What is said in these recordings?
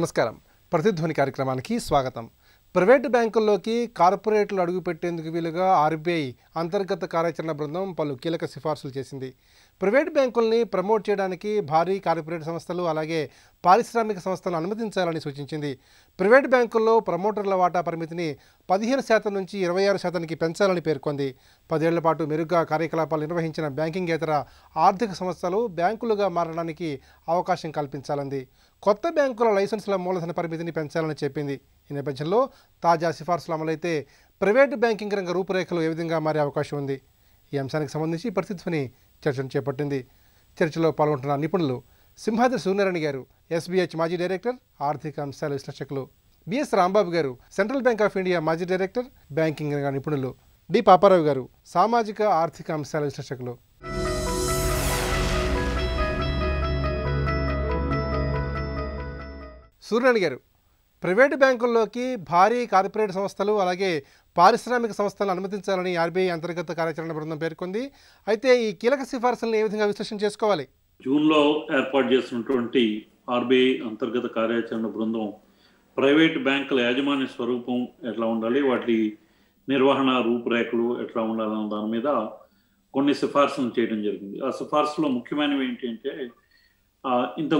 నమస్కారం ప్రతిధ్వని కార్యక్రమానికి స్వాగతం ప్రైవేటు బ్యాంకుల్లోకి కార్పొరేట్లు అడుగుపెట్టేందుకు వీలుగా ఆర్బీఐ అంతర్గత కార్యాచరణ బృందం పలు కీలక సిఫార్సులు చేసింది ప్రైవేట్ బ్యాంకుల్ని ప్రమోట్ చేయడానికి భారీ కార్పొరేట్ సంస్థలు అలాగే పారిశ్రామిక సంస్థలను అనుమతించాలని సూచించింది ప్రైవేట్ బ్యాంకుల్లో ప్రమోటర్ల వాటా పరిమితిని పదిహేను శాతం నుంచి ఇరవై ఆరు శాతానికి పెంచాలని పేర్కొంది పదేళ్ల పాటు మెరుగ్గా కార్యకలాపాలు నిర్వహించిన బ్యాంకింగేతర ఆర్థిక సంస్థలు బ్యాంకులుగా మారడానికి అవకాశం కల్పించాలంది కొత్త బ్యాంకుల లైసెన్సుల మూలధన పరిమితిని పెంచాలని చెప్పింది ఈ నేపథ్యంలో తాజా సిఫార్సులు అమలైతే ప్రైవేటు బ్యాంకింగ్ రంగ రూపురేఖలు ఏ విధంగా మారే అవకాశం ఉంది ఈ అంశానికి సంబంధించి పరిస్థితిని చర్చను చేపట్టింది చర్చలో పాల్గొంటున్న నిపుణులు సింహాద్రి సూర్యనారాయణ గారు ఎస్బీహెచ్ మాజీ డైరెక్టర్ ఆర్థిక అంశాల విశ్లేషకులు BS Rambabu garu Central Bank of India మాజీ డైరెక్టర్ బ్యాంకింగ్ రంగ నిపుణులు డి పాపారావు గారు సామాజిక ఆర్థిక అంశాల విశ్లేషకులు సూర్యనారాయణ గారు ప్రైవేటు బ్యాంకుల్లోకి భారీ కార్పొరేట్ సంస్థలు అలాగే పారిశ్రామిక సంస్థలు అనుమతించాలని ఆర్బీఐ అంతర్గత కార్యాచరణ బృందం పేర్కొంది అయితే ఈ కీలక సిఫార్సులను ఏ విధంగా విశ్లేషణ చేసుకోవాలి జూన్లో ఏర్పాటు చేసినటువంటి ఆర్బీఐ అంతర్గత కార్యాచరణ బృందం ప్రైవేట్ బ్యాంకుల యాజమాన్య స్వరూపం ఎట్లా ఉండాలి వాటి నిర్వహణ రూపురేఖలు ఎట్లా ఉండాలన్న దాని మీద కొన్ని సిఫార్సులు చేయడం జరిగింది ఆ సిఫార్సులో ముఖ్యమైనవి ఏంటంటే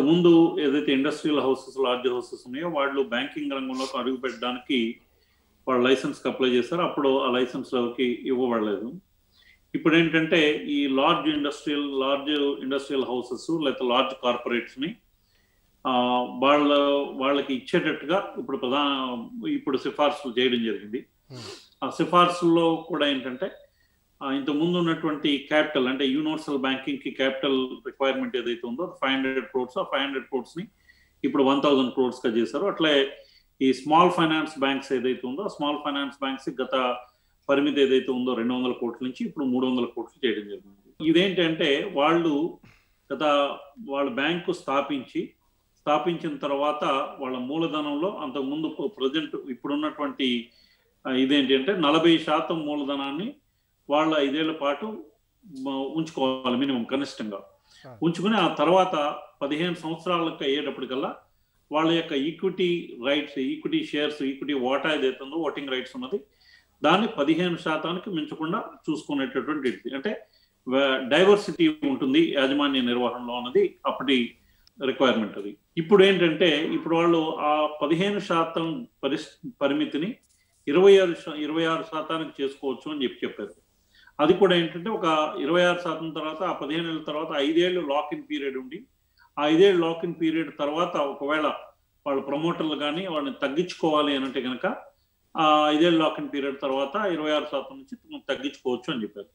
ముందు ఏదైతే ఇండస్ట్రియల్ హౌసెస్ లార్జ్ హౌసెస్ ఉన్నాయో వాళ్ళు బ్యాంకింగ్ రంగంలోకి అడుగు పెట్టడానికి వాళ్ళు లైసెన్స్ అప్లై చేశారు అప్పుడు ఆ లైసెన్స్ లోకి ఇవ్వబడలేదు ఇప్పుడు ఏంటంటే ఈ large industrial large industrial houses లేకపోతే లార్జ్ కార్పొరేట్స్ని వాళ్ళ వాళ్ళకి ఇచ్చేటట్టుగా ఇప్పుడు ప్రధాన ఇప్పుడు సిఫార్సులు చేయడం జరిగింది ఆ సిఫార్సుల్లో కూడా ఏంటంటే ఇంతకుముందు ఉన్నటువంటి క్యాపిటల్ అంటే యూనివర్సల్ బ్యాంకింగ్ కి క్యాపిటల్ రిక్వైర్మెంట్ ఏదైతే ఉందో ఫైవ్ హండ్రెడ్ క్రోడ్స్ ఆ ఫైవ్ హండ్రెడ్ క్రోడ్స్ ని ఇప్పుడు వన్ థౌసండ్ క్రోడ్స్ గా చేశారు అట్లే ఈ స్మాల్ ఫైనాన్స్ బ్యాంక్స్ ఏదైతే ఉందో స్మాల్ ఫైనాన్స్ బ్యాంక్స్ గత పరిమితి ఏదైతే ఉందో రెండు వందల కోట్ల నుంచి ఇప్పుడు మూడు వందల కోట్లు చేయడం జరిగింది ఇదేంటంటే వాళ్ళు గత వాళ్ళ బ్యాంకు స్థాపించి స్థాపించిన తర్వాత వాళ్ళ మూలధనంలో అంతకుముందు ప్రజెంట్ ఇప్పుడున్నటువంటి ఇదేంటి అంటే నలభై శాతం మూలధనాన్ని వాళ్ళ ఐదేళ్ల పాటు ఉంచుకోవాలి మినిమం కనిష్టంగా ఉంచుకుని ఆ తర్వాత పదిహేను సంవత్సరాలకు అయ్యేటప్పటికల్లా వాళ్ళ యొక్క equity rights equity shares equity వాటా ఏదైతే ఉందో ఓటింగ్ రైట్స్ ఉన్నది దాన్ని పదిహేను శాతానికి మించకుండా చూసుకునేటటువంటి అంటే డైవర్సిటీ ఉంటుంది యాజమాన్య నిర్వహణలో అన్నది అప్పటి రిక్వైర్మెంట్ అది ఇప్పుడు ఏంటంటే ఇప్పుడు వాళ్ళు ఆ పదిహేను శాతం పరిమితిని ఇరవై ఆరు ఇరవై ఆరు శాతానికి చేసుకోవచ్చు అని చెప్పి చెప్పారు అది కూడా ఏంటంటే ఒక ఇరవై ఆరు శాతం తర్వాత ఆ పదిహేను ఏళ్ళ తర్వాత ఐదేళ్ళు లాక్ ఇన్ పీరియడ్ ఉండి ఆ ఐదేళ్ళు లాక్ ఇన్ పీరియడ్ తర్వాత ఒకవేళ వాళ్ళ ప్రమోటర్లు కానీ వాళ్ళని తగ్గించుకోవాలి అనంటే కనుక ఆ ఐదేళ్ళు లాక్ ఇన్ పీరియడ్ తర్వాత ఇరవై ఆరు శాతం నుంచి తగ్గించుకోవచ్చు అని చెప్పారు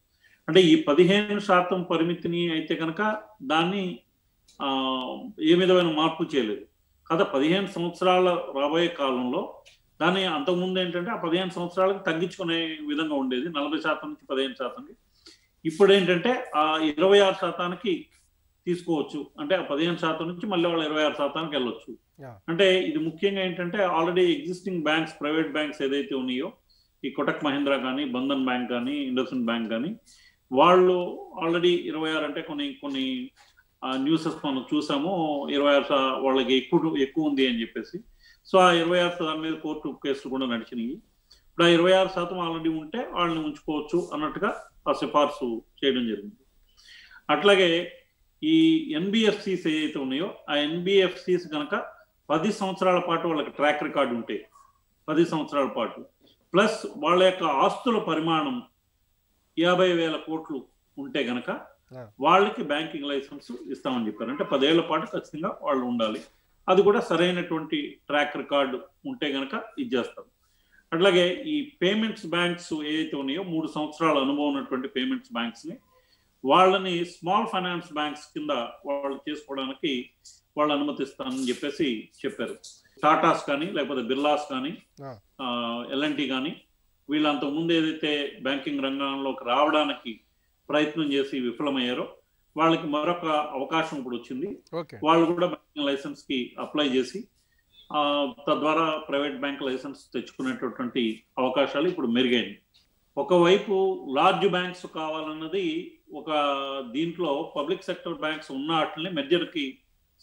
అంటే ఈ పదిహేను శాతం పరిమితిని అయితే కనుక దాన్ని ఏ విధమైన మార్పు చేయలేదు కదా పదిహేను సంవత్సరాల రాబోయే కాలంలో దాన్ని అంతకుముందు ఏంటంటే ఆ పదిహేను సంవత్సరాలకు తగ్గించుకునే విధంగా ఉండేది నలభై శాతం నుంచి పదిహేను శాతానికి ఇప్పుడు ఏంటంటే ఆ ఇరవై ఆరు శాతానికి తీసుకోవచ్చు అంటే ఆ పదిహేను శాతం నుంచి మళ్ళీ వాళ్ళు ఇరవై ఆరు శాతానికి వెళ్ళొచ్చు అంటే ఇది ముఖ్యంగా ఏంటంటే already existing banks private banks ఏదైతే ఉన్నాయో ఈ కొటక్ మహీంద్రా కానీ బంధన్ బ్యాంక్ కానీ ఇండస్ట్రీ బ్యాంక్ కానీ వాళ్ళు ఆల్రెడీ ఇరవై ఆరు అంటే కొన్ని కొన్ని న్యూసెస్ మనం చూసాము ఇరవై ఆరు వాళ్ళకి ఎక్కువ ఎక్కువ ఉంది అని చెప్పేసి సో ఆ ఇరవై ఆరు దాని మీద కోర్టు కేసులు కూడా నడిచినాయి ఇప్పుడు ఆ ఇరవై ఆరు శాతం ఆల్రెడీ ఉంటే వాళ్ళని ఉంచుకోవచ్చు అన్నట్టుగా ఆ సిఫార్సు చేయడం జరిగింది అట్లాగే ఈ ఎన్బిఎఫ్సిస్ ఏదైతే ఉన్నాయో ఆ ఎన్బిఎఫ్సిస్ కనుక పది సంవత్సరాల పాటు వాళ్ళకి ట్రాక్ రికార్డు ఉంటే పది సంవత్సరాల పాటు ప్లస్ వాళ్ళ యొక్క ఆస్తుల పరిమాణం యాభై వేల కోట్లు ఉంటే గనక వాళ్ళకి బ్యాంకింగ్ లైసెన్స్ ఇస్తామని చెప్పారు అంటే పదేళ్ల పాటు ఖచ్చితంగా వాళ్ళు ఉండాలి అది కూడా సరైనటువంటి ట్రాక్ రికార్డు ఉంటే గనక ఇది చేస్తారు అట్లాగే ఈ పేమెంట్స్ బ్యాంక్స్ ఏదైతే ఉన్నాయో మూడు సంవత్సరాల అనుభవం ఉన్నటువంటి పేమెంట్స్ బ్యాంక్స్ని వాళ్ళని స్మాల్ ఫైనాన్స్ బ్యాంక్స్ కింద వాళ్ళు చేసుకోవడానికి వాళ్ళు అనుమతిస్తానని చెప్పేసి చెప్పారు టాటాస్ కానీ లేకపోతే బిర్లాస్ కానీ ఎల్ఎన్టీ కానీ వీళ్ళంతకుముందు ఏదైతే బ్యాంకింగ్ రంగంలోకి రావడానికి ప్రయత్నం చేసి విఫలమయ్యారో వాళ్ళకి మరొక అవకాశం కూడా వచ్చింది వాళ్ళు కూడా బ్యాంకింగ్ లైసెన్స్ కి అప్లై చేసి తద్వారా ప్రైవేట్ బ్యాంక్ లైసెన్స్ తెచ్చుకునేటటువంటి అవకాశాలు ఇప్పుడు మెరుగైంది ఒకవైపు లార్జ్ బ్యాంక్స్ కావాలన్నది ఒక దీంట్లో పబ్లిక్ సెక్టర్ బ్యాంక్స్ ఉన్న వాటిని మెర్జర్కి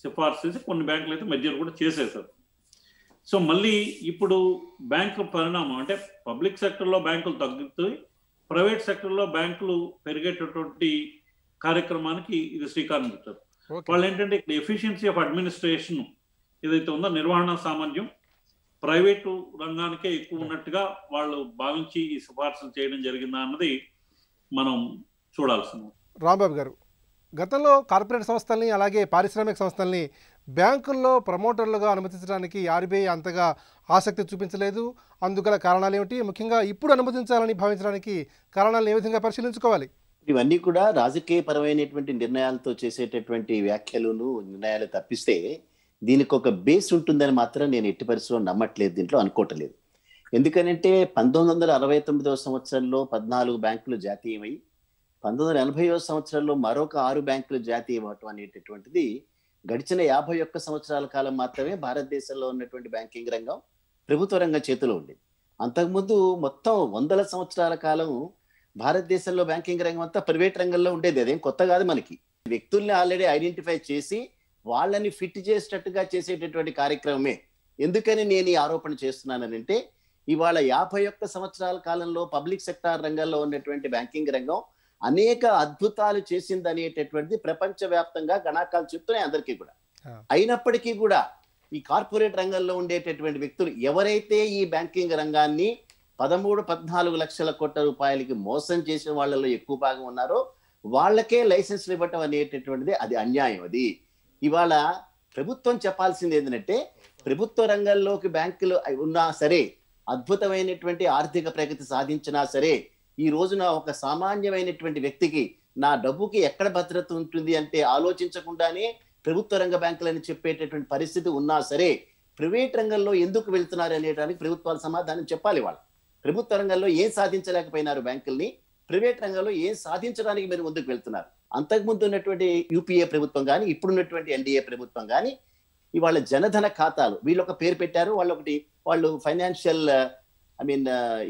సిఫార్సు చేసి కొన్ని బ్యాంకులు అయితే మెర్జర్ కూడా చేసేశారు సో మళ్ళీ ఇప్పుడు బ్యాంకు పరిణామం అంటే పబ్లిక్ సెక్టర్లో బ్యాంకులు తగ్గుతాయి ప్రైవేట్ సెక్టర్లో బ్యాంకులు పెరిగేటటువంటి కార్యక్రమానికి ఇది శ్రీకారం చుట్టారు వాళ్ళు ఏంటంటే ఇక్కడ ఎఫిషియన్సీ ఆఫ్ అడ్మినిస్ట్రేషన్ ఏదైతే ఉందో నిర్వహణ సామర్థ్యం ప్రైవేటు రంగానికే ఎక్కువ ఉన్నట్టుగా వాళ్ళు భావించి ఈ సిఫార్సులు చేయడం జరిగిందా అన్నది మనం చూడాల్సింది రాంబాబు గారు గతంలో కార్పొరేట్ సంస్థల్ని అలాగే పారిశ్రామిక సంస్థల్ని బ్యాంకుల్లో ప్రమోటర్లుగా అనుమతించడానికి ఆర్బీఐ అంతగా ఆసక్తి చూపించలేదు అందుగల కారణాలు ఏమిటి ముఖ్యంగా ఇప్పుడు అనుమతించాలని భావించడానికి కారణాలను ఏ విధంగా పరిశీలించుకోవాలి ఇవన్నీ కూడా రాజకీయ పరమైనటువంటి నిర్ణయాలతో చేసేటటువంటి వ్యాఖ్యలను నిర్ణయాలు తప్పిస్తే దీనికి ఒక బేస్ ఉంటుందని మాత్రం నేను ఎట్టి పరిస్థితుల్లో నమ్మట్లేదు దీంట్లో లేదు ఎందుకనంటే పంతొమ్మిది వందల అరవై తొమ్మిదవ సంవత్సరంలో పద్నాలుగు బ్యాంకులు జాతీయమై పంతొమ్మిది వందల ఎనభైవ సంవత్సరంలో మరొక ఆరు బ్యాంకులు జాతీయం అవటం అనేటటువంటిది గడిచిన యాభై ఒక్క సంవత్సరాల కాలం మాత్రమే భారతదేశంలో ఉన్నటువంటి బ్యాంకింగ్ రంగం ప్రభుత్వ రంగ చేతిలో ఉండేది అంతకుముందు మొత్తం వందల సంవత్సరాల కాలం భారతదేశంలో బ్యాంకింగ్ రంగం అంతా ప్రైవేట్ రంగంలో ఉండేది అదేం కొత్త కాదు మనకి వ్యక్తుల్ని ఆల్రెడీ ఐడెంటిఫై చేసి వాళ్ళని ఫిట్ చేసేటట్టుగా చేసేటటువంటి కార్యక్రమమే ఎందుకని నేను ఈ ఆరోపణ చేస్తున్నానంటే ఇవాళ యాభై ఒక్క సంవత్సరాల కాలంలో పబ్లిక్ సెక్టార్ రంగంలో ఉన్నటువంటి బ్యాంకింగ్ రంగం అనేక అద్భుతాలు చేసింది అనేటటువంటిది ప్రపంచవ్యాప్తంగా గణాకాలు చెప్తున్నాయి అందరికీ కూడా అయినప్పటికీ కూడా ఈ కార్పొరేట్ రంగంలో ఉండేటటువంటి వ్యక్తులు ఎవరైతే ఈ బ్యాంకింగ్ రంగాన్ని పదమూడు పద్నాలుగు లక్షల కోట్ల రూపాయలకి మోసం చేసిన వాళ్ళలో ఎక్కువ భాగం ఉన్నారో వాళ్ళకే లైసెన్స్లు ఇవ్వటం అనేటటువంటిది అది అన్యాయం అది ఇవాళ ప్రభుత్వం చెప్పాల్సింది ఏంటంటే ప్రభుత్వ రంగంలోకి బ్యాంకులు ఉన్నా సరే అద్భుతమైనటువంటి ఆర్థిక ప్రగతి సాధించినా సరే ఈ రోజున ఒక సామాన్యమైనటువంటి వ్యక్తికి నా డబ్బుకి ఎక్కడ భద్రత ఉంటుంది అంటే ఆలోచించకుండానే ప్రభుత్వ రంగ బ్యాంకులని చెప్పేటటువంటి పరిస్థితి ఉన్నా సరే ప్రైవేట్ రంగంలో ఎందుకు వెళ్తున్నారు అనేటానికి ప్రభుత్వాలు సమాధానం చెప్పాలి వాళ్ళు ప్రభుత్వ రంగంలో ఏం సాధించలేకపోయినారు బ్యాంకుల్ని ప్రైవేట్ రంగంలో ఏం సాధించడానికి మీరు ముందుకు వెళ్తున్నారు అంతకుముందు ఉన్నటువంటి యూపీఏ ప్రభుత్వం కానీ ఇప్పుడున్నటువంటి ఎన్డీఏ ప్రభుత్వం కానీ ఇవాళ జనధన ఖాతాలు వీళ్ళు ఒక పేరు పెట్టారు వాళ్ళు ఒకటి వాళ్ళు ఫైనాన్షియల్ ఐ మీన్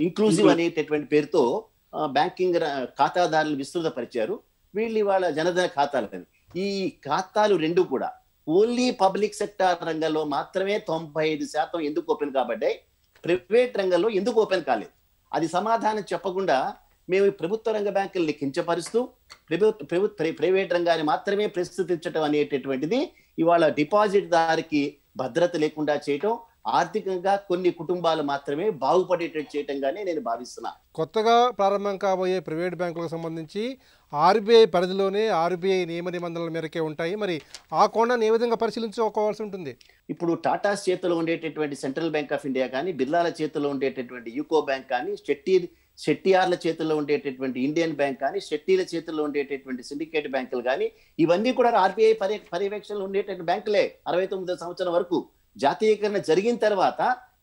ఇంక్లూజివ్ అనేటటువంటి పేరుతో బ్యాంకింగ్ ఖాతాదారులు విస్తృతపరిచారు వీళ్ళు ఇవాళ జనధన ఖాతాలు ఈ ఖాతాలు రెండు కూడా ఓన్లీ పబ్లిక్ సెక్టార్ రంగంలో మాత్రమే తొంభై ఐదు శాతం ఎందుకు ఓపెన్ కాబడ్డాయి ప్రైవేట్ రంగంలో ఎందుకు ఓపెన్ కాలేదు అది సమాధానం చెప్పకుండా మేము ప్రభుత్వ రంగ బ్యాంకుల్ని కించపరుస్తూ ప్రభుత్వ ప్రైవేట్ రంగాన్ని మాత్రమే ప్రస్తుతించడం అనేటటువంటిది ఇవాళ డిపాజిట్ దారికి భద్రత లేకుండా చేయటం ఆర్థికంగా కొన్ని కుటుంబాలు మాత్రమే బాగుపడేటట్టు చేయటంగానే నేను భావిస్తున్నా కొత్తగా ప్రారంభం కాబోయే ప్రైవేట్ బ్యాంకులకు సంబంధించి ఆర్బీఐ పరిధిలోనే ఆర్బీఐ నియమ నిబంధనల మేరకే ఉంటాయి మరి ఆ కోణాన్ని ఏ విధంగా పరిశీలించుకోవాల్సి ఉంటుంది ఇప్పుడు టాటా చేతిలో ఉండేటటువంటి సెంట్రల్ బ్యాంక్ ఆఫ్ ఇండియా కానీ బిర్లాల చేతిలో ఉండేటటువంటి యూకో బ్యాంక్ కానీ షెట్టి షెట్టిఆర్ల చేతుల్లో ఉండేటటువంటి ఇండియన్ బ్యాంక్ కానీ షెట్టిల చేతుల్లో ఉండేటటువంటి సిండికేట్ బ్యాంకులు కానీ ఇవన్నీ కూడా ఆర్బీఐ పర్యవేక్షణలో ఉండేటటువంటి బ్యాంకులే అరవై తొమ్మిది సంవత్సరం వరకు జాతీయకరణ జరిగిన తర్వాత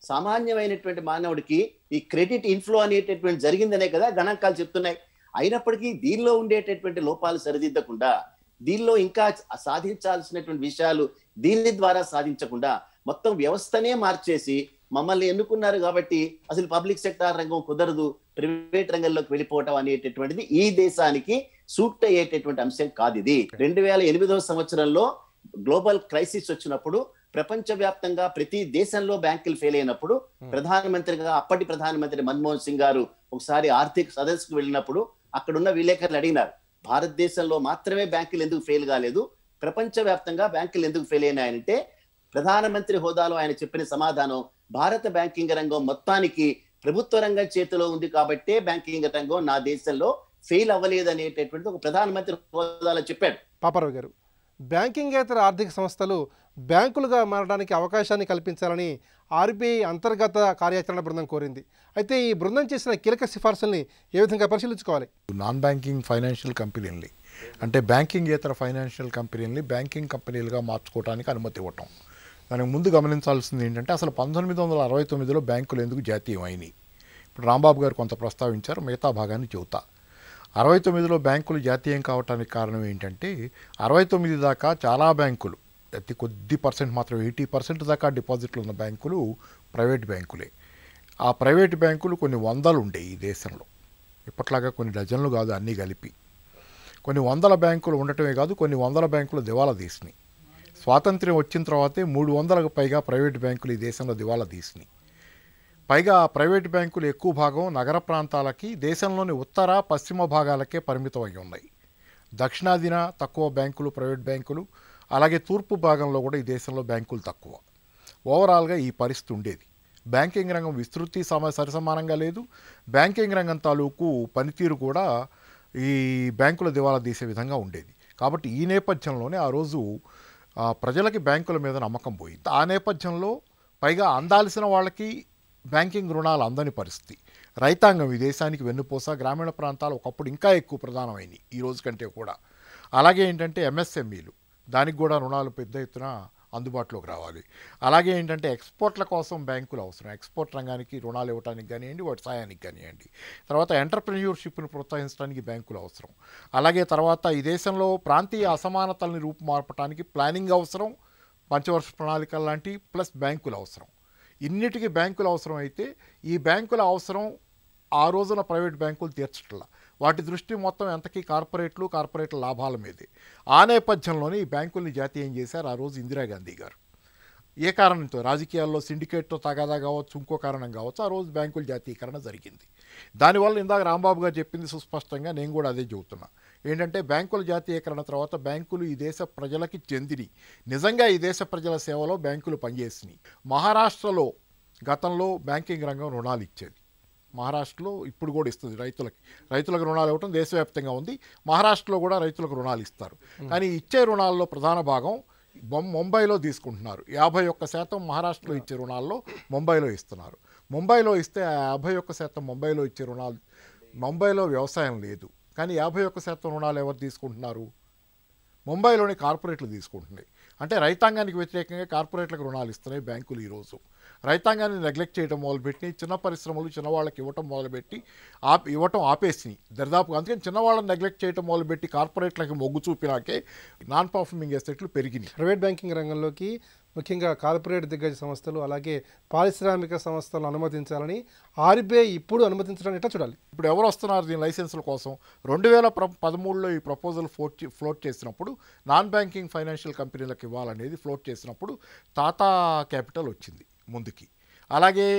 సామాన్యమైనటువంటి మానవుడికి ఈ క్రెడిట్ ఇన్ఫ్లో అనేటటువంటి జరిగిందనే కదా గణాంకాలు చెప్తున్నాయి అయినప్పటికీ దీనిలో ఉండేటటువంటి లోపాలు సరిదిద్దకుండా దీనిలో ఇంకా సాధించాల్సినటువంటి విషయాలు దీని ద్వారా సాధించకుండా మొత్తం వ్యవస్థనే మార్చేసి మమ్మల్ని ఎన్నుకున్నారు కాబట్టి అసలు పబ్లిక్ సెక్టార్ రంగం కుదరదు ప్రైవేట్ రంగంలోకి వెళ్ళిపోవటం అనేటటువంటిది ఈ దేశానికి సూక్ట్ అయ్యేటటువంటి అంశం కాదు ఇది రెండు వేల ఎనిమిదవ సంవత్సరంలో గ్లోబల్ క్రైసిస్ వచ్చినప్పుడు ప్రపంచవ్యాప్తంగా ప్రతి దేశంలో బ్యాంకులు ఫెయిల్ అయినప్పుడు hmm. ప్రధానమంత్రిగా అప్పటి ప్రధానమంత్రి మన్మోహన్ సింగ్ గారు ఒకసారి ఆర్థిక సదస్సుకు వెళ్ళినప్పుడు అక్కడున్న విలేకరులు అడిగినారు భారతదేశంలో మాత్రమే బ్యాంకులు ఎందుకు ఫెయిల్ కాలేదు ప్రపంచవ్యాప్తంగా బ్యాంకులు ఎందుకు ఫెయిల్ అయినాయంటే ప్రధానమంత్రి హోదాలో ఆయన చెప్పిన సమాధానం భారత బ్యాంకింగ్ రంగం మొత్తానికి ప్రభుత్వ రంగం చేతిలో ఉంది కాబట్టే బ్యాంకింగ్ రంగం నా దేశంలో ఫెయిల్ అవ్వలేదు అనేటటువంటి ఒక ప్రధానమంత్రి హోదాలో చెప్పాడు పాపారావు గారు బ్యాంకింగేతర ఆర్థిక సంస్థలు బ్యాంకులుగా మారడానికి అవకాశాన్ని కల్పించాలని ఆర్బీఐ అంతర్గత కార్యాచరణ బృందం కోరింది అయితే ఈ బృందం చేసిన కీలక సిఫార్సుల్ని ఏ విధంగా పరిశీలించుకోవాలి నాన్ బ్యాంకింగ్ ఫైనాన్షియల్ కంపెనీలని అంటే బ్యాంకింగ్ ఇతర ఫైనాన్షియల్ కంపెనీలని బ్యాంకింగ్ కంపెనీలుగా మార్చుకోవడానికి అనుమతి ఇవ్వటం దానికి ముందు గమనించాల్సింది ఏంటంటే అసలు పంతొమ్మిది వందల అరవై తొమ్మిదిలో బ్యాంకులు ఎందుకు జాతీయం అయినాయి ఇప్పుడు రాంబాబు గారు కొంత ప్రస్తావించారు మిగతా భాగాన్ని చెబుతా అరవై తొమ్మిదిలో బ్యాంకులు జాతీయం కావటానికి కారణం ఏంటంటే అరవై తొమ్మిది దాకా చాలా బ్యాంకులు అతి కొద్ది పర్సెంట్ మాత్రం ఎయిటీ పర్సెంట్ దాకా డిపాజిట్లు ఉన్న బ్యాంకులు ప్రైవేట్ బ్యాంకులే ఆ ప్రైవేట్ బ్యాంకులు కొన్ని వందలు ఉండేవి ఈ దేశంలో ఇప్పట్లాగా కొన్ని డజన్లు కాదు అన్నీ కలిపి కొన్ని వందల బ్యాంకులు ఉండటమే కాదు కొన్ని వందల బ్యాంకులు దివాలా తీసినాయి స్వాతంత్ర్యం వచ్చిన తర్వాతే మూడు వందలకు పైగా ప్రైవేట్ బ్యాంకులు ఈ దేశంలో దివాలా తీసినాయి పైగా ఆ ప్రైవేట్ బ్యాంకులు ఎక్కువ భాగం నగర ప్రాంతాలకి దేశంలోని ఉత్తర పశ్చిమ భాగాలకే పరిమితమై ఉన్నాయి దక్షిణాదిన తక్కువ బ్యాంకులు ప్రైవేట్ బ్యాంకులు అలాగే తూర్పు భాగంలో కూడా ఈ దేశంలో బ్యాంకులు తక్కువ ఓవరాల్గా ఈ పరిస్థితి ఉండేది బ్యాంకింగ్ రంగం విస్తృతి సమ సరిసమానంగా లేదు బ్యాంకింగ్ రంగం తాలూకు పనితీరు కూడా ఈ బ్యాంకుల దివాలా తీసే విధంగా ఉండేది కాబట్టి ఈ నేపథ్యంలోనే ఆ రోజు ప్రజలకి బ్యాంకుల మీద నమ్మకం పోయింది ఆ నేపథ్యంలో పైగా అందాల్సిన వాళ్ళకి బ్యాంకింగ్ రుణాలు అందని పరిస్థితి రైతాంగం ఈ దేశానికి వెన్నుపోస గ్రామీణ ప్రాంతాలు ఒకప్పుడు ఇంకా ఎక్కువ ప్రధానమైనవి ఈ రోజు కంటే కూడా అలాగే ఏంటంటే ఎంఎస్ఎంఈలు దానికి కూడా రుణాలు పెద్ద ఎత్తున అందుబాటులోకి రావాలి అలాగే ఏంటంటే ఎక్స్పోర్ట్ల కోసం బ్యాంకులు అవసరం ఎక్స్పోర్ట్ రంగానికి రుణాలు ఇవ్వడానికి కానివ్వండి వాటి సాయానికి కానివ్వండి తర్వాత ఎంటర్ప్రెన్యూర్షిప్ను ప్రోత్సహించడానికి బ్యాంకులు అవసరం అలాగే తర్వాత ఈ దేశంలో ప్రాంతీయ అసమానతల్ని రూపుమార్పడానికి ప్లానింగ్ అవసరం పంచవర్ష ప్రణాళిక లాంటి ప్లస్ బ్యాంకులు అవసరం ఇన్నిటికీ బ్యాంకులు అవసరం అయితే ఈ బ్యాంకుల అవసరం ఆ రోజున ప్రైవేట్ బ్యాంకులు తీర్చట్లా వాటి దృష్టి మొత్తం ఎంతకీ కార్పొరేట్లు కార్పొరేట్ల లాభాల మీదే ఆ నేపథ్యంలోనే ఈ బ్యాంకుల్ని జాతీయం చేశారు ఆ రోజు ఇందిరాగాంధీ గారు ఏ కారణంతో రాజకీయాల్లో సిండికేట్తో తగాదా కావచ్చు ఇంకో కారణం కావచ్చు ఆ రోజు బ్యాంకుల జాతీయకరణ జరిగింది దానివల్ల ఇందాక రాంబాబు గారు చెప్పింది సుస్పష్టంగా నేను కూడా అదే చెబుతున్నా ఏంటంటే బ్యాంకుల జాతీయకరణ తర్వాత బ్యాంకులు ఈ దేశ ప్రజలకి చెందిని నిజంగా ఈ దేశ ప్రజల సేవలో బ్యాంకులు పనిచేసినాయి మహారాష్ట్రలో గతంలో బ్యాంకింగ్ రంగం రుణాలు ఇచ్చేది మహారాష్ట్రలో ఇప్పుడు కూడా ఇస్తుంది రైతులకి రైతులకు రుణాలు ఇవ్వటం దేశవ్యాప్తంగా ఉంది మహారాష్ట్రలో కూడా రైతులకు రుణాలు ఇస్తారు కానీ ఇచ్చే రుణాల్లో ప్రధాన భాగం ముంబైలో తీసుకుంటున్నారు యాభై ఒక్క శాతం మహారాష్ట్రలో ఇచ్చే రుణాల్లో ముంబైలో ఇస్తున్నారు ముంబైలో ఇస్తే యాభై ఒక్క శాతం ముంబైలో ఇచ్చే రుణాలు ముంబైలో వ్యవసాయం లేదు కానీ యాభై ఒక్క శాతం రుణాలు ఎవరు తీసుకుంటున్నారు ముంబైలోని కార్పొరేట్లు తీసుకుంటున్నాయి అంటే రైతాంగానికి వ్యతిరేకంగా కార్పొరేట్లకు రుణాలు ఇస్తున్నాయి బ్యాంకులు ఈరోజు రైతాంగాన్ని నెగ్లెక్ట్ చేయడం మొదలుపెట్టి చిన్న పరిశ్రమలు చిన్నవాళ్ళకి ఇవ్వటం మొదలుపెట్టి ఆప్ ఇవ్వటం ఆపేసి దరిదాపుగా అందుకని చిన్నవాళ్ళని నెగ్లెక్ట్ చేయడం మొదలుపెట్టి కార్పొరేట్లకి మొగ్గు చూపినాకే నాన్ పర్ఫార్మింగ్ ఎస్టేట్లు పెరిగినాయి ప్రైవేట్ బ్యాంకింగ్ రంగంలోకి ముఖ్యంగా కార్పొరేట్ దిగ్గజ సంస్థలు అలాగే పారిశ్రామిక సంస్థలను అనుమతించాలని ఆర్బీఐ ఇప్పుడు అనుమతించడానికి ఎట్లా చూడాలి ఇప్పుడు ఎవరు వస్తున్నారు దీని లైసెన్సుల కోసం రెండు వేల పదమూడులో ఈ ప్రపోజల్ ఫ్లోట్ ఫ్లోట్ చేసినప్పుడు నాన్ బ్యాంకింగ్ ఫైనాన్షియల్ కంపెనీలకు ఇవ్వాలనేది ఫ్లోట్ చేసినప్పుడు టాటా క్యాపిటల్ వచ్చింది ముందుకి అలాగే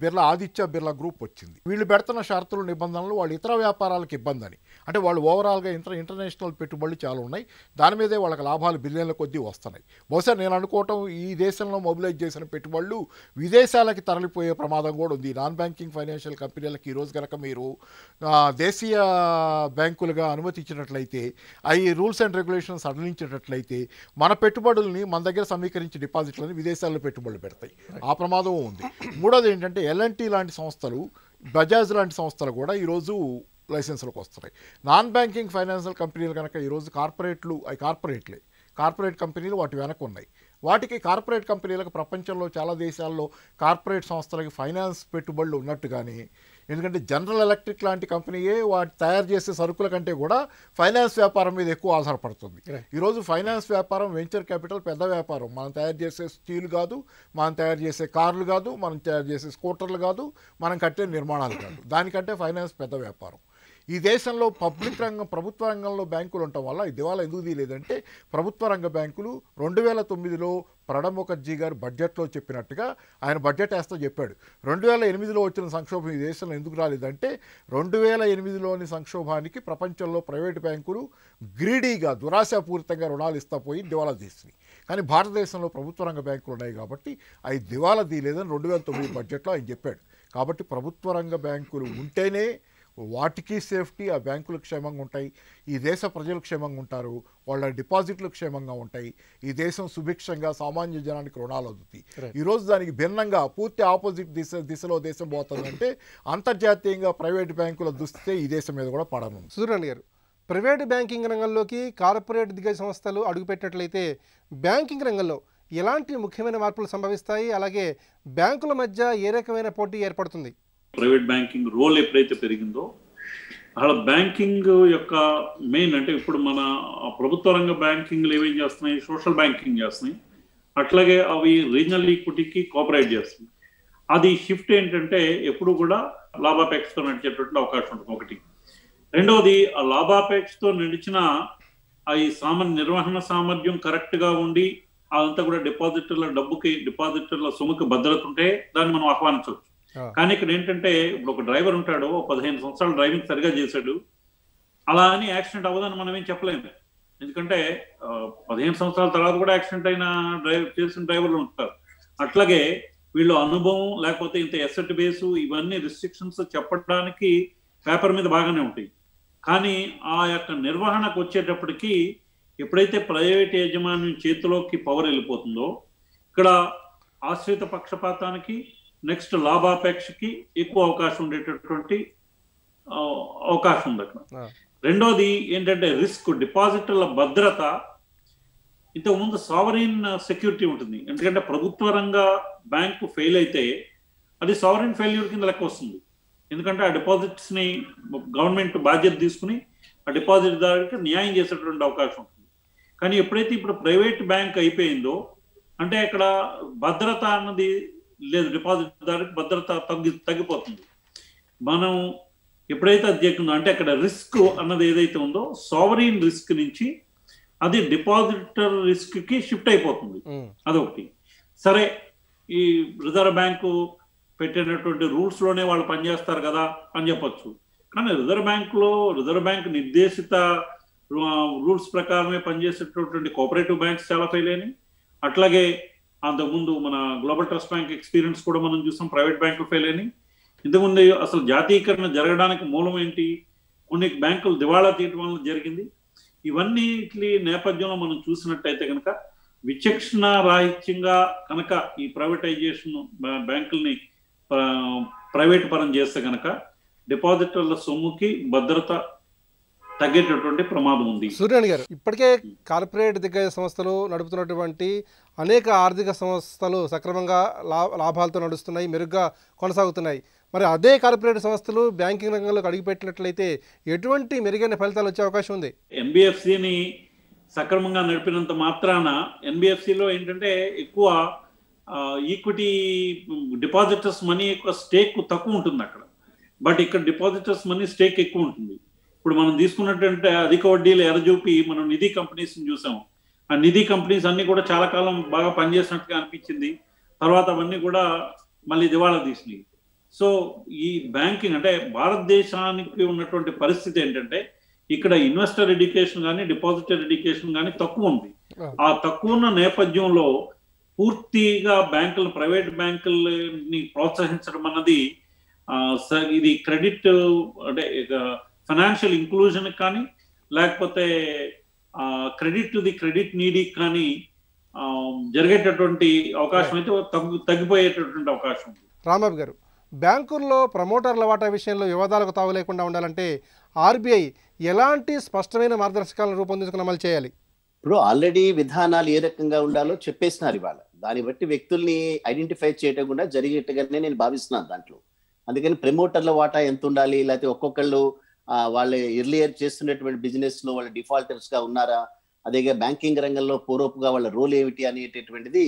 బిర్లా ఆదిత్య బిర్లా గ్రూప్ వచ్చింది వీళ్ళు పెడుతున్న షరతులు నిబంధనలు వాళ్ళు ఇతర వ్యాపారాలకు ఇబ్బంది అని అంటే వాళ్ళు ఓవరాల్గా ఇంటర్ ఇంటర్నేషనల్ పెట్టుబడులు చాలా ఉన్నాయి దాని మీదే వాళ్ళకి లాభాలు బిలియన్ల కొద్దీ వస్తున్నాయి బహుశా నేను అనుకోవటం ఈ దేశంలో మొబిలైజ్ చేసిన పెట్టుబడులు విదేశాలకి తరలిపోయే ప్రమాదం కూడా ఉంది నాన్ బ్యాంకింగ్ ఫైనాన్షియల్ కంపెనీలకు ఈరోజు కనుక మీరు దేశీయ బ్యాంకులుగా అనుమతించినట్లయితే అవి రూల్స్ అండ్ రెగ్యులేషన్స్ సడలించినట్లయితే మన పెట్టుబడుల్ని మన దగ్గర సమీకరించి డిపాజిట్లని విదేశాల్లో పెట్టుబడులు పెడతాయి ఆ ప్రమాదం ఉంది మూడోది ఏంటంటే ఏంటంటే ఎల్ఎన్టీ లాంటి సంస్థలు బజాజ్ లాంటి సంస్థలు కూడా ఈరోజు లైసెన్సులకు వస్తున్నాయి నాన్ బ్యాంకింగ్ ఫైనాన్షియల్ కంపెనీలు కనుక ఈరోజు కార్పొరేట్లు అవి కార్పొరేట్లే కార్పొరేట్ కంపెనీలు వాటి వెనక ఉన్నాయి వాటికి కార్పొరేట్ కంపెనీలకు ప్రపంచంలో చాలా దేశాల్లో కార్పొరేట్ సంస్థలకి ఫైనాన్స్ పెట్టుబడులు ఉన్నట్టుగానే ఎందుకంటే జనరల్ ఎలక్ట్రిక్ లాంటి కంపెనీయే వాటి తయారు చేసే సరుకుల కంటే కూడా ఫైనాన్స్ వ్యాపారం మీద ఎక్కువ ఆధారపడుతుంది ఈరోజు ఫైనాన్స్ వ్యాపారం వెంచర్ క్యాపిటల్ పెద్ద వ్యాపారం మనం తయారు చేసే స్టీల్ కాదు మనం తయారు చేసే కార్లు కాదు మనం తయారు చేసే స్కూటర్లు కాదు మనం కట్టే నిర్మాణాలు కాదు దానికంటే ఫైనాన్స్ పెద్ద వ్యాపారం ఈ దేశంలో పబ్లిక్ రంగం ప్రభుత్వ రంగంలో బ్యాంకులు ఉండటం వల్ల ఈ దివాళా ఎందుకు తీయలేదంటే ప్రభుత్వ రంగ బ్యాంకులు రెండు వేల తొమ్మిదిలో ప్రణబ్ ముఖర్జీ గారు బడ్జెట్లో చెప్పినట్టుగా ఆయన బడ్జెట్ వేస్తా చెప్పాడు రెండు వేల ఎనిమిదిలో వచ్చిన సంక్షోభం ఈ దేశంలో ఎందుకు రాలేదంటే రెండు వేల ఎనిమిదిలోని సంక్షోభానికి ప్రపంచంలో ప్రైవేటు బ్యాంకులు గ్రీడీగా దురాశాపూరితంగా రుణాలు ఇస్తా పోయి దివాలా తీసినాయి కానీ భారతదేశంలో ప్రభుత్వ రంగ బ్యాంకులు ఉన్నాయి కాబట్టి అవి దివాలా తీయలేదని రెండు వేల తొమ్మిది బడ్జెట్లో ఆయన చెప్పాడు కాబట్టి ప్రభుత్వ రంగ బ్యాంకులు ఉంటేనే వాటికి సేఫ్టీ ఆ బ్యాంకులు క్షేమంగా ఉంటాయి ఈ దేశ ప్రజలు క్షేమంగా ఉంటారు వాళ్ళ డిపాజిట్లు క్షేమంగా ఉంటాయి ఈ దేశం సుభిక్షంగా సామాన్య జనానికి రుణాలు అవుతుంది ఈరోజు దానికి భిన్నంగా పూర్తి ఆపోజిట్ దిశ దిశలో దేశం పోతుందంటే అంతర్జాతీయంగా ప్రైవేట్ బ్యాంకుల దుస్థితే ఈ దేశం మీద కూడా పడను సూర్యన్ గారు ప్రైవేట్ బ్యాంకింగ్ రంగంలోకి కార్పొరేట్ దిగ్గజ సంస్థలు అడుగుపెట్టినట్లయితే బ్యాంకింగ్ రంగంలో ఎలాంటి ముఖ్యమైన మార్పులు సంభవిస్తాయి అలాగే బ్యాంకుల మధ్య ఏ రకమైన పోటీ ఏర్పడుతుంది ప్రైవేట్ బ్యాంకింగ్ రోల్ ఎప్పుడైతే పెరిగిందో అక్కడ బ్యాంకింగ్ యొక్క మెయిన్ అంటే ఇప్పుడు మన ప్రభుత్వ రంగ బ్యాంకింగ్లు ఏమేం చేస్తున్నాయి సోషల్ బ్యాంకింగ్ చేస్తున్నాయి అట్లాగే అవి రీజనల్ ఈక్విటీకి కోఆపరేట్ చేస్తున్నాయి అది షిఫ్ట్ ఏంటంటే ఎప్పుడు కూడా లాభాపేక్షతో నడిచేటటువంటి అవకాశం ఉంటుంది ఒకటి రెండవది ఆ లాభాపేక్షతో నడిచిన ఈ సామాన్య నిర్వహణ సామర్థ్యం కరెక్ట్గా ఉండి అదంతా కూడా డిపాజిటర్ల డబ్బుకి డిపాజిటర్ల సొమ్ముకి భద్రత ఉంటే దాన్ని మనం ఆహ్వానించవచ్చు కానీ ఇక్కడ ఏంటంటే ఇప్పుడు ఒక డ్రైవర్ ఉంటాడు పదిహేను సంవత్సరాలు డ్రైవింగ్ సరిగా చేశాడు అలా అని యాక్సిడెంట్ అవ్వదని మనం ఏం చెప్పలేము ఎందుకంటే పదిహేను సంవత్సరాల తర్వాత కూడా యాక్సిడెంట్ అయిన డ్రైవర్ చేసిన డ్రైవర్లు ఉంటారు అట్లాగే వీళ్ళు అనుభవం లేకపోతే ఇంత ఎసెట్ బేసు ఇవన్నీ రిస్ట్రిక్షన్స్ చెప్పడానికి పేపర్ మీద బాగానే ఉంటాయి కానీ ఆ యొక్క నిర్వహణకు వచ్చేటప్పటికి ఎప్పుడైతే ప్రైవేట్ యజమాని చేతిలోకి పవర్ వెళ్ళిపోతుందో ఇక్కడ ఆశ్రిత పక్షపాతానికి నెక్స్ట్ లాభాపేక్షకి ఎక్కువ అవకాశం ఉండేటటువంటి అవకాశం ఉంది అక్కడ రెండోది ఏంటంటే రిస్క్ డిపాజిటర్ల భద్రత ఇంతకుముందు సావరీన్ సెక్యూరిటీ ఉంటుంది ఎందుకంటే ప్రభుత్వ రంగ బ్యాంకు ఫెయిల్ అయితే అది సావరీన్ ఫెయిల్యూర్ కింద లెక్క వస్తుంది ఎందుకంటే ఆ డిపాజిట్స్ ని గవర్నమెంట్ బాధ్యత తీసుకుని ఆ డిపాజిట్ దారికి న్యాయం చేసేటువంటి అవకాశం ఉంటుంది కానీ ఎప్పుడైతే ఇప్పుడు ప్రైవేట్ బ్యాంక్ అయిపోయిందో అంటే ఇక్కడ భద్రత అన్నది లేదు డిపాజిట్ దానికి భద్రత తగ్గి తగ్గిపోతుంది మనం ఎప్పుడైతే అది చేయకుండా అంటే అక్కడ రిస్క్ అన్నది ఏదైతే ఉందో సావరీన్ రిస్క్ నుంచి అది డిపాజిటర్ రిస్క్ కి షిఫ్ట్ అయిపోతుంది అదొకటి సరే ఈ రిజర్వ్ బ్యాంకు పెట్టినటువంటి రూల్స్ లోనే వాళ్ళు పనిచేస్తారు కదా అని చెప్పొచ్చు కానీ రిజర్వ్ బ్యాంక్ లో రిజర్వ్ బ్యాంక్ నిర్దేశిత రూల్స్ ప్రకారమే పనిచేసేటటువంటి కోఆపరేటివ్ బ్యాంక్స్ చాలా ఫెయిల్ అయినాయి అట్లాగే అంతకుముందు మన గ్లోబల్ ట్రస్ట్ బ్యాంక్ ఎక్స్పీరియన్స్ కూడా మనం చూసాం ప్రైవేట్ బ్యాంకులు ఫెయిల్ అని ఇంతకుముందు అసలు జాతీయకరణ జరగడానికి మూలం ఏంటి కొన్ని బ్యాంకులు దివాళా తీయటం వల్ల జరిగింది ఇవన్నీ నేపథ్యంలో మనం చూసినట్టయితే కనుక విచక్షణ రాహిత్యంగా కనుక ఈ ప్రైవేటైజేషన్ బ్యాంకుల్ని ప్రైవేట్ పరం చేస్తే కనుక డిపాజిటర్ల సొమ్ముకి భద్రత తగ్గేటటువంటి ప్రమాదం ఉంది సూర్యన్ గారు ఇప్పటికే కార్పొరేట్ దిగ్గజ సంస్థలు నడుపుతున్నటువంటి అనేక ఆర్థిక సంస్థలు సక్రమంగా లాభాలతో నడుస్తున్నాయి మెరుగ్గా కొనసాగుతున్నాయి మరి అదే కార్పొరేట్ సంస్థలు బ్యాంకింగ్ రంగంలోకి అడుగుపెట్టినట్లయితే ఎటువంటి మెరుగైన ఫలితాలు వచ్చే అవకాశం ఉంది ఎన్బిఎఫ్సిని సక్రమంగా నడిపినంత మాత్రాన ఎన్బిఎఫ్సిలో ఏంటంటే ఎక్కువ ఈక్విటీ డిపాజిటర్స్ మనీ యొక్క స్టేక్ తక్కువ ఉంటుంది అక్కడ బట్ ఇక్కడ డిపాజిటర్స్ మనీ స్టేక్ ఎక్కువ ఉంటుంది ఇప్పుడు మనం తీసుకున్నట్టంటే అధిక వడ్డీలు ఎరజూపి మనం నిధి కంపెనీస్ చూసాము ఆ నిధి కంపెనీస్ అన్ని కూడా చాలా కాలం బాగా పనిచేసినట్టుగా అనిపించింది తర్వాత అవన్నీ కూడా మళ్ళీ దివాళా తీసినవి సో ఈ బ్యాంకింగ్ అంటే భారతదేశానికి ఉన్నటువంటి పరిస్థితి ఏంటంటే ఇక్కడ ఇన్వెస్టర్ ఎడ్యుకేషన్ కానీ డిపాజిటర్ ఎడ్యుకేషన్ కానీ తక్కువ ఉంది ఆ తక్కువ ఉన్న నేపథ్యంలో పూర్తిగా బ్యాంకులు ప్రైవేట్ బ్యాంకులని ప్రోత్సహించడం అన్నది ఇది క్రెడిట్ అంటే ఫైనాన్షియల్ ఇంక్లూజన్ కానీ లేకపోతే credit to the credit needy కానీ జరిగేటటువంటి అవకాశం అయితే తగ్గిపోయేటటువంటి అవకాశం ఉంది రాంబాబు గారు బ్యాంకుల్లో ప్రమోటర్ల వాటా విషయంలో వివాదాలకు తావు లేకుండా ఉండాలంటే ఆర్బీఐ ఎలాంటి స్పష్టమైన మార్గదర్శకాలను రూపొందించుకుని అమలు చేయాలి ఇప్పుడు ఆల్రెడీ విధానాలు ఏ రకంగా ఉండాలో చెప్పేసినారు ఇవాళ దాన్ని బట్టి వ్యక్తుల్ని ఐడెంటిఫై చేయటం కూడా జరిగేట్టుగానే నేను భావిస్తున్నాను దాంట్లో అందుకని ప్రమోటర్ల వాటా ఎంత ఉండాలి లేకపోతే ఒక్కొక్కళ్ళు వాళ్ళ ఎర్లియర్ చేస్తున్నటువంటి బిజినెస్ లో వాళ్ళు డిఫాల్టర్స్ గా ఉన్నారా అదే బ్యాంకింగ్ రంగంలో పూర్వపుగా వాళ్ళ రోల్ ఏమిటి అనేటటువంటిది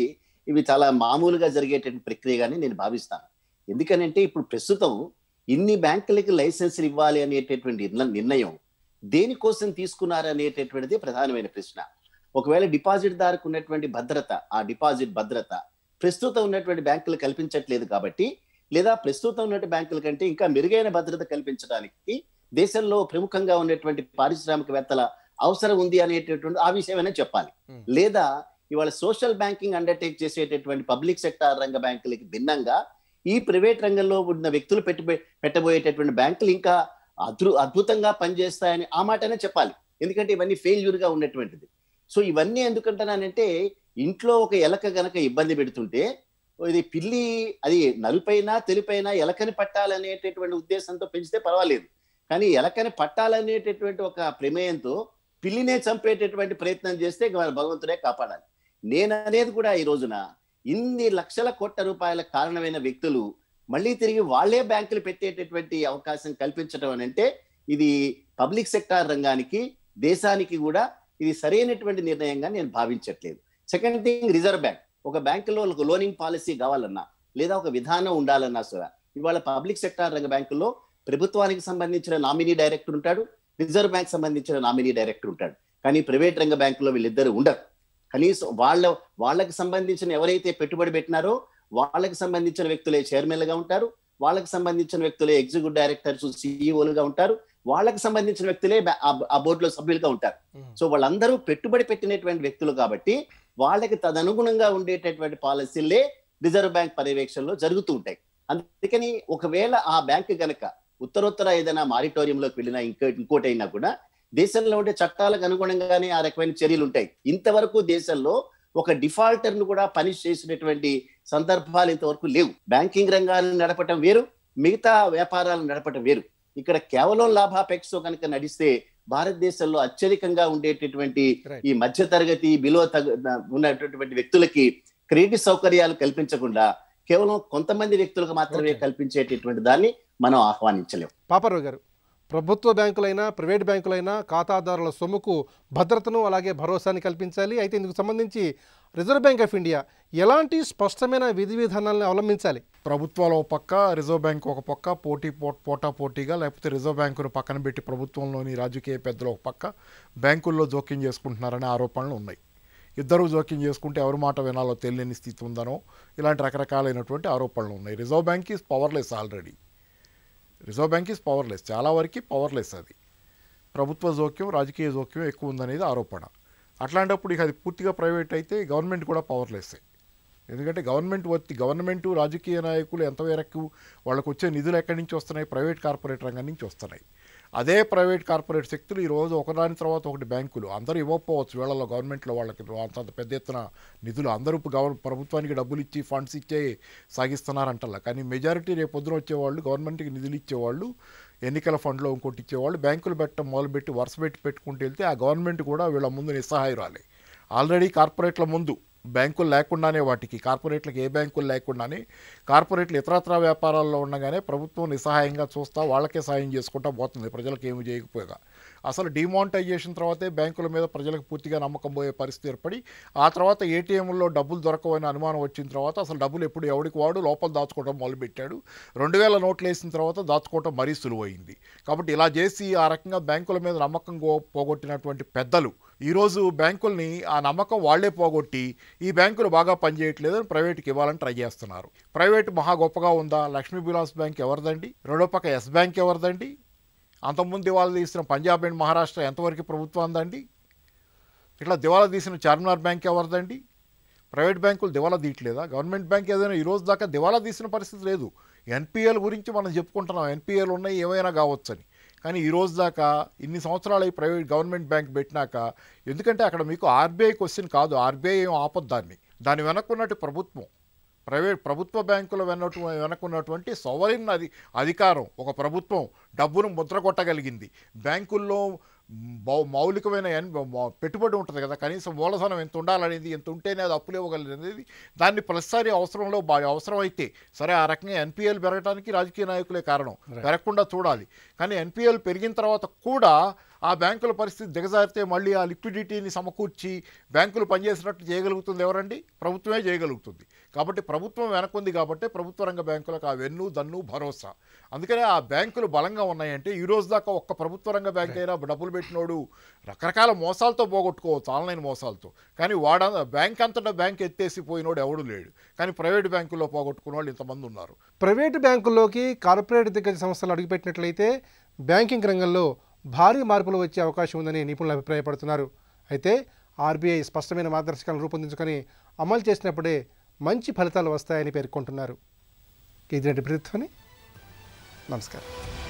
ఇవి చాలా మామూలుగా జరిగేటువంటి ప్రక్రియగానే నేను భావిస్తాను ఎందుకనంటే ఇప్పుడు ప్రస్తుతం ఇన్ని బ్యాంకులకి లైసెన్సులు ఇవ్వాలి అనేటటువంటి నిర్ణయం దేనికోసం తీసుకున్నారు అనేటటువంటిది ప్రధానమైన ప్రశ్న ఒకవేళ డిపాజిట్ దారికి ఉన్నటువంటి భద్రత ఆ డిపాజిట్ భద్రత ప్రస్తుతం ఉన్నటువంటి బ్యాంకులు కల్పించట్లేదు కాబట్టి లేదా ప్రస్తుతం ఉన్నటువంటి బ్యాంకుల కంటే ఇంకా మెరుగైన భద్రత కల్పించడానికి దేశంలో ప్రముఖంగా ఉన్నటువంటి పారిశ్రామికవేత్తల అవసరం ఉంది అనేటటువంటి ఆ విషయమైనా చెప్పాలి లేదా ఇవాళ సోషల్ బ్యాంకింగ్ అండర్టేక్ చేసేటటువంటి పబ్లిక్ సెక్టార్ రంగ బ్యాంకులకి భిన్నంగా ఈ ప్రైవేట్ రంగంలో ఉన్న వ్యక్తులు పెట్టి పెట్టబోయేటటువంటి బ్యాంకులు ఇంకా అద్భు అద్భుతంగా పనిచేస్తాయని ఆ మాటనే చెప్పాలి ఎందుకంటే ఇవన్నీ ఫెయిల్యూర్గా ఉన్నటువంటిది సో ఇవన్నీ ఎందుకంటున్నానంటే ఇంట్లో ఒక ఎలక గనక ఇబ్బంది పెడుతుంటే ఇది పిల్లి అది నలుపైనా తెలుపైనా ఎలకని పట్టాలనేటటువంటి ఉద్దేశంతో పెంచితే పర్వాలేదు కానీ ఎలకని పట్టాలనేటటువంటి ఒక ప్రమేయంతో పిల్లినే చంపేటటువంటి ప్రయత్నం చేస్తే భగవంతుడే కాపాడాలి నేను అనేది కూడా ఈ రోజున ఇన్ని లక్షల కోట్ల రూపాయల కారణమైన వ్యక్తులు మళ్ళీ తిరిగి వాళ్లే బ్యాంకులు పెట్టేటటువంటి అవకాశం కల్పించడం అని అంటే ఇది పబ్లిక్ సెక్టార్ రంగానికి దేశానికి కూడా ఇది సరైనటువంటి నిర్ణయంగా నేను భావించట్లేదు సెకండ్ థింగ్ రిజర్వ్ బ్యాంక్ ఒక బ్యాంకులో ఒక లోనింగ్ పాలసీ కావాలన్నా లేదా ఒక విధానం ఉండాలన్నా సరే ఇవాళ పబ్లిక్ సెక్టార్ రంగ బ్యాంకుల్లో ప్రభుత్వానికి సంబంధించిన నామినీ డైరెక్టర్ ఉంటాడు రిజర్వ్ బ్యాంక్ సంబంధించిన నామినీ డైరెక్టర్ ఉంటాడు కానీ ప్రైవేట్ రంగ బ్యాంకులో వీళ్ళిద్దరు ఉండరు కనీసం వాళ్ళ వాళ్ళకి సంబంధించిన ఎవరైతే పెట్టుబడి పెట్టినారో వాళ్ళకి సంబంధించిన వ్యక్తులే చైర్మన్లుగా ఉంటారు వాళ్ళకి సంబంధించిన వ్యక్తులే ఎగ్జిక్యూటివ్ డైరెక్టర్స్ సిఇఓలుగా ఉంటారు వాళ్ళకి సంబంధించిన వ్యక్తులే ఆ బోర్డులో సభ్యులుగా ఉంటారు సో వాళ్ళందరూ పెట్టుబడి పెట్టినటువంటి వ్యక్తులు కాబట్టి వాళ్ళకి తదనుగుణంగా ఉండేటటువంటి పాలసీలే రిజర్వ్ బ్యాంక్ పర్యవేక్షణలో జరుగుతూ ఉంటాయి అందుకని ఒకవేళ ఆ బ్యాంక్ గనక ఉత్తరోత్తర ఏదైనా మారిటోరియంలోకి వెళ్ళినా ఇంకో ఇంకోటి అయినా కూడా దేశంలో ఉండే చట్టాలకు అనుగుణంగానే ఆ రకమైన చర్యలు ఉంటాయి ఇంతవరకు దేశంలో ఒక డిఫాల్టర్ ను కూడా పనిష్ చేసినటువంటి సందర్భాలు ఇంతవరకు లేవు బ్యాంకింగ్ రంగాన్ని నడపటం వేరు మిగతా వ్యాపారాలను నడపటం వేరు ఇక్కడ కేవలం లాభాపేక్ష కనుక నడిస్తే భారతదేశంలో అత్యధికంగా ఉండేటటువంటి ఈ మధ్య తరగతి బిలో ఉన్నటువంటి వ్యక్తులకి క్రెడిట్ సౌకర్యాలు కల్పించకుండా కేవలం కొంతమంది వ్యక్తులకు మాత్రమే కల్పించేటటువంటి దాన్ని మనం ఆహ్వానించలేము పాపారావు గారు ప్రభుత్వ బ్యాంకులైనా ప్రైవేట్ బ్యాంకులైనా ఖాతాదారుల సొమ్ముకు భద్రతను అలాగే భరోసాని కల్పించాలి అయితే ఇందుకు సంబంధించి రిజర్వ్ బ్యాంక్ ఆఫ్ ఇండియా ఎలాంటి స్పష్టమైన విధి విధానాలను అవలంబించాలి ప్రభుత్వాలు ఒక పక్క రిజర్వ్ బ్యాంక్ ఒక పక్క పోటీ పోటా పోటీగా లేకపోతే రిజర్వ్ బ్యాంకును పక్కన పెట్టి ప్రభుత్వంలోని రాజకీయ పెద్దలు ఒక పక్క బ్యాంకుల్లో జోక్యం చేసుకుంటున్నారనే ఆరోపణలు ఉన్నాయి ఇద్దరు జోక్యం చేసుకుంటే ఎవరి మాట వినాలో తెలియని స్థితి ఉందనో ఇలాంటి రకరకాలైనటువంటి ఆరోపణలు ఉన్నాయి Reserve Bank is powerless already Reserve Bank is powerless చాలా వరకు పవర్లెస్ అది ప్రభుత్వ జోక్యం రాజకీయ జోక్యం ఎక్కువ ఉందనేది ఆరోపణ అట్లాంటప్పుడు ఇక అది పూర్తిగా ప్రైవేట్ అయితే గవర్నమెంట్ కూడా పవర్లెస్సే ఎందుకంటే గవర్నమెంట్ వచ్చి గవర్నమెంట్ రాజకీయ నాయకులు ఎంతవరకు వాళ్ళకు వచ్చే నిధులు ఎక్కడి నుంచి వస్తున్నాయి ప్రైవేట్ కార్పొరేట్ రంగం నుంచి వస్తున్నాయి అదే ప్రైవేట్ కార్పొరేట్ శక్తులు ఈరోజు ఒకదాని తర్వాత ఒకటి బ్యాంకులు అందరూ ఇవ్వకపోవచ్చు వీళ్ళలో గవర్నమెంట్లో వాళ్ళకి అంత పెద్ద ఎత్తున నిధులు అందరూ గవ ప్రభుత్వానికి డబ్బులు ఇచ్చి ఫండ్స్ ఇచ్చే సాగిస్తున్నారంట కానీ మెజారిటీ రేపు పొద్దున వచ్చేవాళ్ళు గవర్నమెంట్కి నిధులు ఇచ్చేవాళ్ళు ఎన్నికల ఫండ్లో ఇంకోటి ఇచ్చేవాళ్ళు బ్యాంకులు పెట్టడం మొదలుపెట్టి వరుస పెట్టి పెట్టుకుంటూ వెళ్తే ఆ గవర్నమెంట్ కూడా వీళ్ళ ముందు నిస్సహాయురాలి ఆల్రెడీ కార్పొరేట్ల ముందు బ్యాంకులు లేకుండానే వాటికి కార్పొరేట్లకు ఏ బ్యాంకులు లేకుండానే కార్పొరేట్లు ఇతరత్ర వ్యాపారాల్లో ఉండగానే ప్రభుత్వం నిస్సహాయంగా చూస్తా వాళ్ళకే సాయం చేసుకుంటా పోతుంది ప్రజలకు ఏమి చేయకపోయేగా అసలు డిమానిటైజేషన్ తర్వాతే బ్యాంకుల మీద ప్రజలకు పూర్తిగా నమ్మకం పోయే పరిస్థితి ఏర్పడి ఆ తర్వాత ఏటీఎంలో డబ్బులు దొరకవని అనుమానం వచ్చిన తర్వాత అసలు డబ్బులు ఎప్పుడు ఎవడికి వాడు లోపల దాచుకోవడం మొదలుపెట్టాడు రెండు వేల నోట్లు వేసిన తర్వాత దాచుకోవటం మరీ సులువైంది కాబట్టి ఇలా చేసి ఆ రకంగా బ్యాంకుల మీద నమ్మకం పోగొట్టినటువంటి పెద్దలు ఈరోజు బ్యాంకుల్ని ఆ నమ్మకం వాళ్లే పోగొట్టి ఈ బ్యాంకులు బాగా పనిచేయట్లేదు అని ప్రైవేట్కి ఇవ్వాలని ట్రై చేస్తున్నారు ప్రైవేట్ మహా గొప్పగా ఉందా లక్ష్మీ బిలాస్ బ్యాంక్ ఎవరిదండి రెండో పక్క ఎస్ బ్యాంక్ ఎవరిదండి అంతకుముందు ఇవాళ తీసిన పంజాబ్ అండ్ మహారాష్ట్ర ఎంతవరకు ప్రభుత్వాందండి ఇట్లా దివాలా తీసిన చార్మినార్ బ్యాంక్ ఎవరిదండి ప్రైవేట్ బ్యాంకులు దివాలా తీయట్లేదా గవర్నమెంట్ బ్యాంక్ ఏదైనా ఈరోజు దాకా దివాలా తీసిన పరిస్థితి లేదు ఎన్పిఎల్ గురించి మనం చెప్పుకుంటున్నాం ఎన్పిఎల్ ఉన్నాయి ఏమైనా కావచ్చని కానీ ఈ రోజు దాకా ఇన్ని సంవత్సరాలు అయి ప్రైవేట్ గవర్నమెంట్ బ్యాంక్ పెట్టినాక ఎందుకంటే అక్కడ మీకు ఆర్బీఐ క్వశ్చన్ కాదు ఆర్బీఐ ఏం ఆపొద్దు దాన్ని దాని వెనక్కున్నట్టు ప్రభుత్వం ప్రైవేట్ ప్రభుత్వ బ్యాంకుల వెనటు వెనకున్నటువంటి సవరిన్ అది అధికారం ఒక ప్రభుత్వం డబ్బును ముద్ర కొట్టగలిగింది బ్యాంకుల్లో మౌలికమైన పెట్టుబడి ఉంటుంది కదా కనీసం మూలధనం ఎంత ఉండాలనేది ఎంత ఉంటేనే అది అప్పులు ఇవ్వగలనేది దాన్ని ప్రతిసారి అవసరంలో అవసరం అయితే సరే ఆ రకంగా ఎన్పిఎల్ పెరగడానికి రాజకీయ నాయకులే కారణం పెరగకుండా చూడాలి కానీ ఎన్పిఎల్ పెరిగిన తర్వాత కూడా ఆ బ్యాంకుల పరిస్థితి దిగజారితే మళ్ళీ ఆ లిక్విడిటీని సమకూర్చి బ్యాంకులు పనిచేసినట్టు చేయగలుగుతుంది ఎవరండి ప్రభుత్వమే చేయగలుగుతుంది కాబట్టి ప్రభుత్వం ఉంది కాబట్టి ప్రభుత్వ రంగ బ్యాంకులకు ఆ వెన్ను దన్ను భరోసా అందుకనే ఆ బ్యాంకులు బలంగా ఉన్నాయంటే ఈ రోజు దాకా ఒక్క ప్రభుత్వ రంగ బ్యాంక్ అయినా డబ్బులు పెట్టినోడు రకరకాల మోసాలతో పోగొట్టుకోవచ్చు ఆన్లైన్ మోసాలతో కానీ వాడ బ్యాంక్ అంతటా బ్యాంక్ ఎత్తేసి పోయినోడు ఎవడు లేడు కానీ ప్రైవేట్ బ్యాంకుల్లో పోగొట్టుకున్న వాళ్ళు ఇంతమంది ఉన్నారు ప్రైవేట్ బ్యాంకుల్లోకి కార్పొరేట్ దిగ్గజ సంస్థలు అడుగుపెట్టినట్లయితే బ్యాంకింగ్ రంగంలో భారీ మార్పులు వచ్చే అవకాశం ఉందని నిపుణులు అభిప్రాయపడుతున్నారు అయితే ఆర్బీఐ స్పష్టమైన మార్గదర్శకాలను రూపొందించుకొని అమలు చేసినప్పుడే మంచి ఫలితాలు వస్తాయని పేర్కొంటున్నారు ఇది రెడ్డి ప్రభుత్వని నమస్కారం